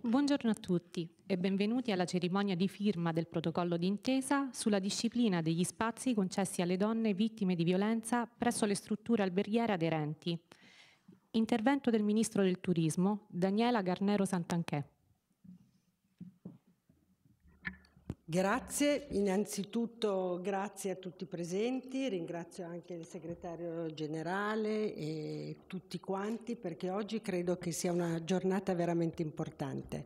Buongiorno a tutti e benvenuti alla cerimonia di firma del protocollo d'intesa sulla disciplina degli spazi concessi alle donne vittime di violenza presso le strutture alberghiere aderenti. Intervento del Ministro del Turismo, Daniela Garnero Santanchè. Grazie, innanzitutto grazie a tutti i presenti, ringrazio anche il segretario generale e tutti quanti perché oggi credo che sia una giornata veramente importante.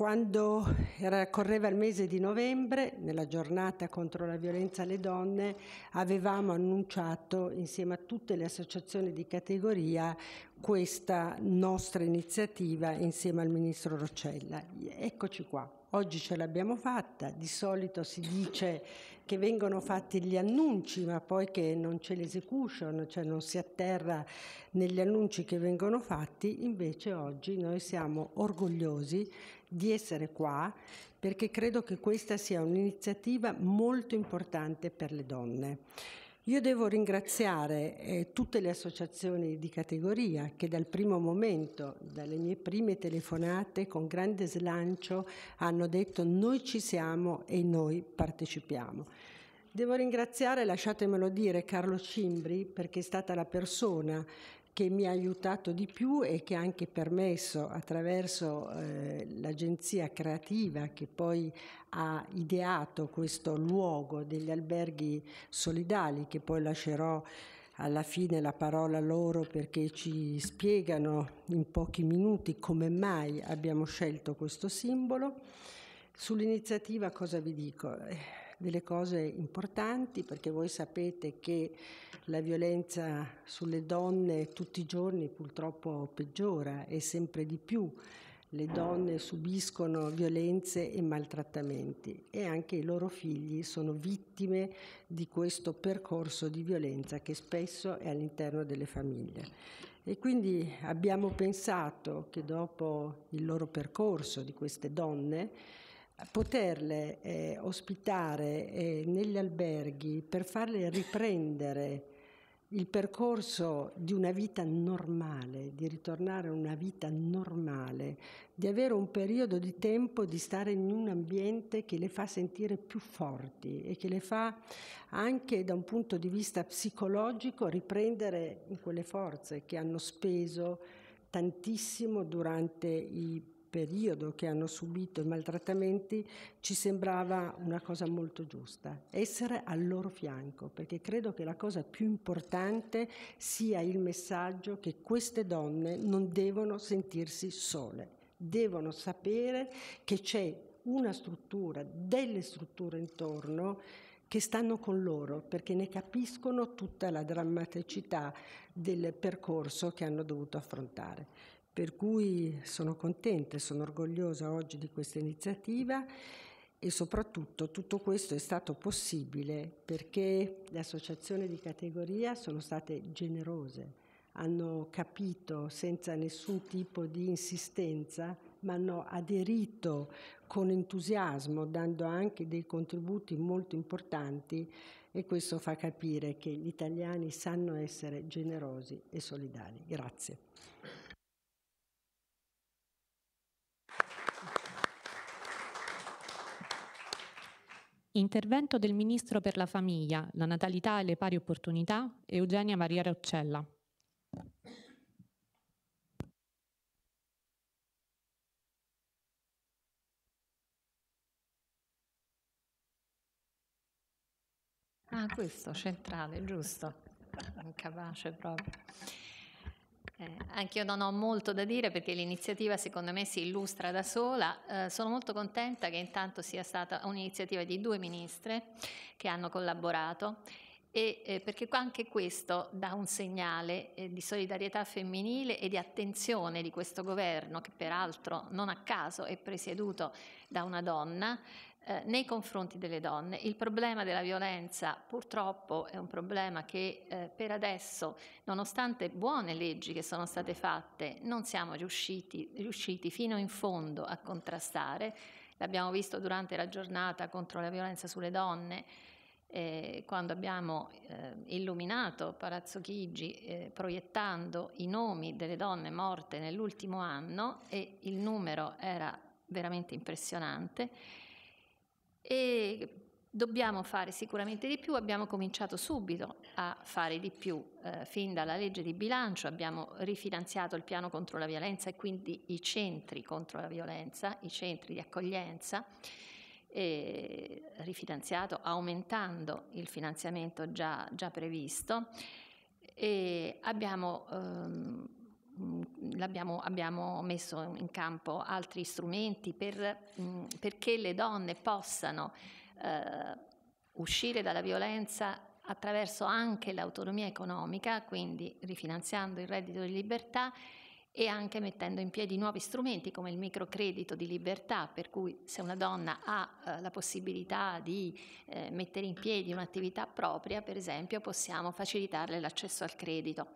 Quando era, correva il mese di novembre, nella giornata contro la violenza alle donne, avevamo annunciato insieme a tutte le associazioni di categoria questa nostra iniziativa insieme al ministro Roccella. Eccoci qua. Oggi ce l'abbiamo fatta, di solito si dice che vengono fatti gli annunci, ma poi che non c'è l'execution, cioè non si atterra negli annunci che vengono fatti, invece oggi noi siamo orgogliosi di essere qua perché credo che questa sia un'iniziativa molto importante per le donne. Io devo ringraziare eh, tutte le associazioni di categoria che dal primo momento, dalle mie prime telefonate, con grande slancio hanno detto noi ci siamo e noi partecipiamo. Devo ringraziare, lasciatemelo dire, Carlo Cimbri perché è stata la persona che mi ha aiutato di più e che ha anche permesso attraverso eh, l'agenzia creativa che poi ha ideato questo luogo degli alberghi solidali che poi lascerò alla fine la parola loro perché ci spiegano in pochi minuti come mai abbiamo scelto questo simbolo. Sull'iniziativa cosa vi dico? delle cose importanti perché voi sapete che la violenza sulle donne tutti i giorni purtroppo peggiora e sempre di più le donne subiscono violenze e maltrattamenti e anche i loro figli sono vittime di questo percorso di violenza che spesso è all'interno delle famiglie. E quindi abbiamo pensato che dopo il loro percorso di queste donne poterle eh, ospitare eh, negli alberghi per farle riprendere il percorso di una vita normale, di ritornare a una vita normale, di avere un periodo di tempo di stare in un ambiente che le fa sentire più forti e che le fa anche da un punto di vista psicologico riprendere quelle forze che hanno speso tantissimo durante i periodo che hanno subito i maltrattamenti ci sembrava una cosa molto giusta, essere al loro fianco, perché credo che la cosa più importante sia il messaggio che queste donne non devono sentirsi sole, devono sapere che c'è una struttura, delle strutture intorno che stanno con loro perché ne capiscono tutta la drammaticità del percorso che hanno dovuto affrontare. Per cui sono contenta e sono orgogliosa oggi di questa iniziativa e soprattutto tutto questo è stato possibile perché le associazioni di categoria sono state generose, hanno capito senza nessun tipo di insistenza, ma hanno aderito con entusiasmo, dando anche dei contributi molto importanti e questo fa capire che gli italiani sanno essere generosi e solidali. Grazie. Intervento del Ministro per la Famiglia, la Natalità e le Pari Opportunità, Eugenia Maria Roccella. Ah, questo centrale, giusto. Incapace proprio. Eh, io non ho molto da dire perché l'iniziativa secondo me si illustra da sola. Eh, sono molto contenta che intanto sia stata un'iniziativa di due ministre che hanno collaborato e, eh, perché anche questo dà un segnale eh, di solidarietà femminile e di attenzione di questo governo che peraltro non a caso è presieduto da una donna eh, nei confronti delle donne. Il problema della violenza purtroppo è un problema che eh, per adesso, nonostante buone leggi che sono state fatte, non siamo riusciti, riusciti fino in fondo a contrastare. L'abbiamo visto durante la giornata contro la violenza sulle donne. Eh, quando abbiamo eh, illuminato Palazzo Chigi eh, proiettando i nomi delle donne morte nell'ultimo anno e il numero era veramente impressionante e dobbiamo fare sicuramente di più, abbiamo cominciato subito a fare di più, eh, fin dalla legge di bilancio abbiamo rifinanziato il piano contro la violenza e quindi i centri contro la violenza, i centri di accoglienza, rifinanziato aumentando il finanziamento già, già previsto e abbiamo ehm, abbiamo messo in campo altri strumenti per, mh, perché le donne possano eh, uscire dalla violenza attraverso anche l'autonomia economica, quindi rifinanziando il reddito di libertà e anche mettendo in piedi nuovi strumenti come il microcredito di libertà, per cui se una donna ha eh, la possibilità di eh, mettere in piedi un'attività propria, per esempio, possiamo facilitarle l'accesso al credito.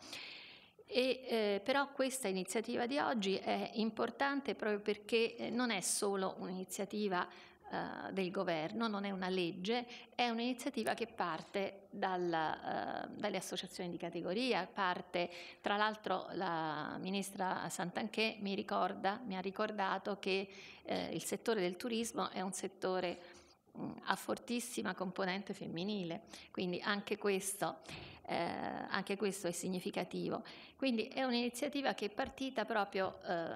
E, eh, però questa iniziativa di oggi è importante proprio perché eh, non è solo un'iniziativa eh, del governo, non è una legge, è un'iniziativa che parte dal, eh, dalle associazioni di categoria, parte, tra l'altro la ministra Santanchè mi ricorda, mi ha ricordato che eh, il settore del turismo è un settore mm, a fortissima componente femminile, quindi anche questo eh, anche questo è significativo. Quindi è un'iniziativa che è partita proprio eh,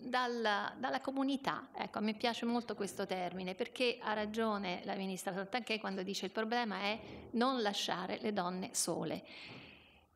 dalla, dalla, comunità, ecco, a me piace molto questo termine perché ha ragione la Ministra Santanché quando dice il problema è non lasciare le donne sole.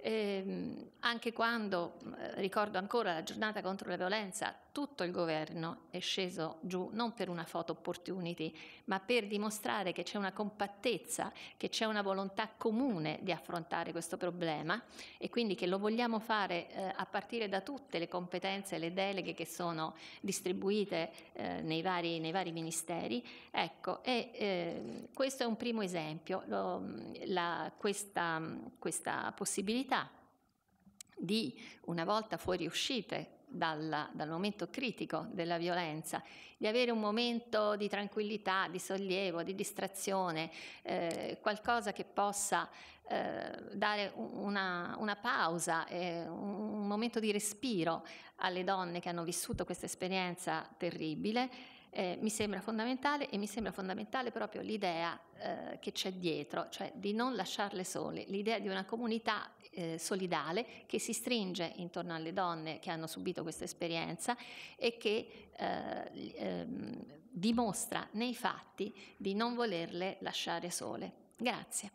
Eh, anche quando, eh, ricordo ancora la giornata contro la violenza, tutto il governo è sceso giù non per una foto opportunity, ma per dimostrare che c'è una compattezza, che c'è una volontà comune di affrontare questo problema e quindi che lo vogliamo fare eh, a partire da tutte le competenze e le deleghe che sono distribuite eh, nei, vari, nei, vari, ministeri. Ecco, e, eh, questo è un primo esempio, lo, la, questa, questa possibilità di, una volta fuoriuscite dalla, dal momento critico della violenza, di avere un momento di tranquillità, di sollievo, di distrazione, eh, qualcosa che possa eh, dare una, una pausa, eh, un momento di respiro alle donne che hanno vissuto questa esperienza terribile eh, mi sembra fondamentale e mi sembra fondamentale proprio l'idea eh, che c'è dietro, cioè di non lasciarle sole, l'idea di una comunità eh, solidale che si stringe intorno alle donne che hanno subito questa esperienza e che eh, ehm, dimostra nei fatti di non volerle lasciare sole. Grazie.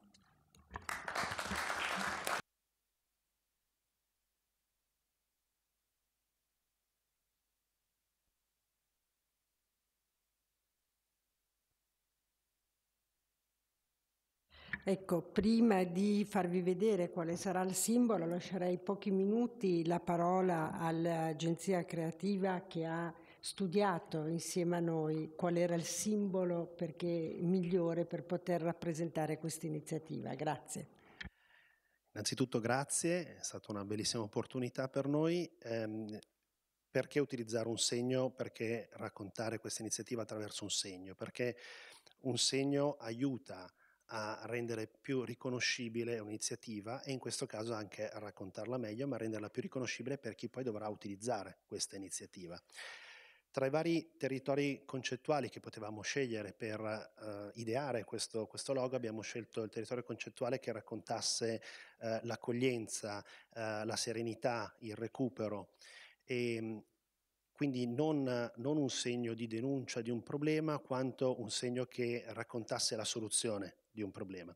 Ecco, prima di farvi vedere quale sarà il simbolo, lascerei pochi minuti la parola all'agenzia creativa che ha studiato insieme a noi qual era il simbolo perché, migliore per poter rappresentare questa iniziativa. Grazie. Innanzitutto grazie, è stata una bellissima opportunità per noi. Ehm, perché utilizzare un segno? Perché raccontare questa iniziativa attraverso un segno? Perché un segno aiuta a a rendere più riconoscibile un'iniziativa e in questo caso anche a raccontarla meglio, ma renderla più riconoscibile per chi poi dovrà utilizzare questa iniziativa. Tra i vari territori concettuali che potevamo scegliere per uh, ideare questo, questo, logo abbiamo scelto il territorio concettuale che raccontasse uh, l'accoglienza, uh, la serenità, il recupero e ehm, quindi non, non un segno di denuncia di un problema quanto un segno che raccontasse la soluzione di un problema.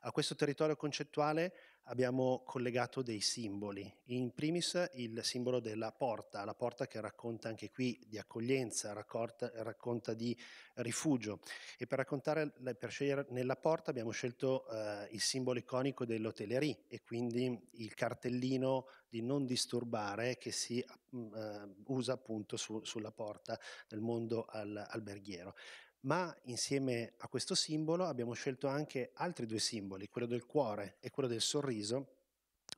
A questo territorio concettuale abbiamo collegato dei simboli, in primis il simbolo della porta, la porta che racconta anche qui di accoglienza, racconta, racconta di rifugio e per, per scegliere nella porta abbiamo scelto eh, il simbolo iconico dell'hotellerie e quindi il cartellino di non disturbare che si eh, usa appunto su, sulla porta del mondo al, alberghiero ma insieme a questo simbolo abbiamo scelto anche altri due simboli, quello del cuore e quello del sorriso,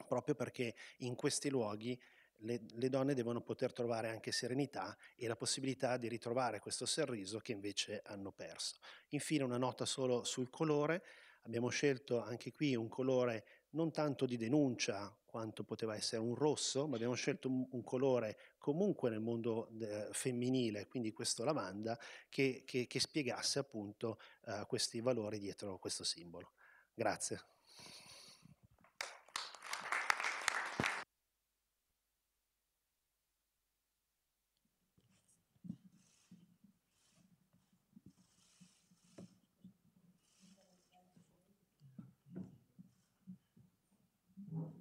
proprio perché in questi luoghi le, le donne devono poter trovare anche serenità e la possibilità di ritrovare questo sorriso che invece hanno perso. Infine una nota solo sul colore, abbiamo scelto anche qui un colore non tanto di denuncia quanto poteva essere un rosso, ma abbiamo scelto un, un colore comunque nel mondo eh, femminile, quindi questo lavanda, che, che, che spiegasse appunto eh, questi valori dietro questo simbolo. Grazie.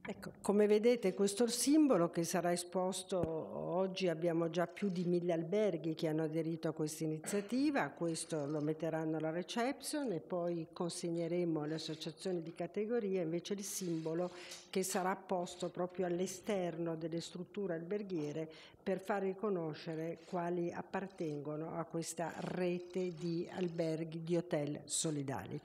Ecco, come vedete questo è il simbolo che sarà esposto oggi, abbiamo già più di mille alberghi che hanno aderito a questa iniziativa, questo lo metteranno alla reception e poi consegneremo alle associazioni di categoria invece il simbolo che sarà posto proprio all'esterno delle strutture alberghiere per far riconoscere quali appartengono a questa rete di alberghi, di hotel solidali.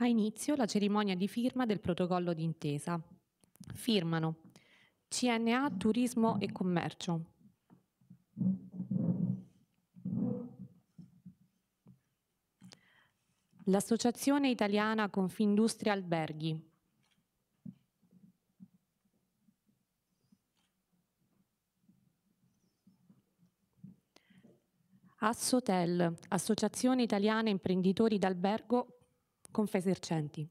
Ha inizio la cerimonia di firma del protocollo d'intesa. Firmano CNA Turismo e Commercio. L'Associazione Italiana Confindustria Alberghi. Assotel, Associazione Italiana Imprenditori d'Albergo Confesercenti.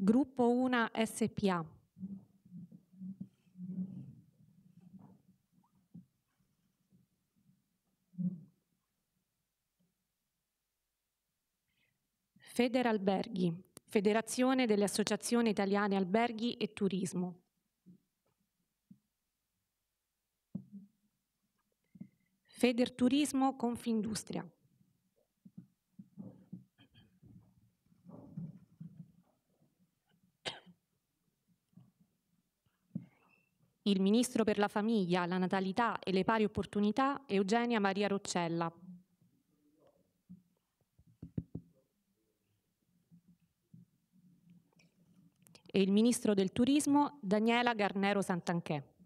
Gruppo 1 SPA. Federalberghi, Federazione delle Associazioni Italiane Alberghi e Turismo. Feder Turismo Confindustria. Il Ministro per la Famiglia, la Natalità e le Pari Opportunità, Eugenia Maria Roccella. E il Ministro del Turismo, Daniela Garnero Santanchè.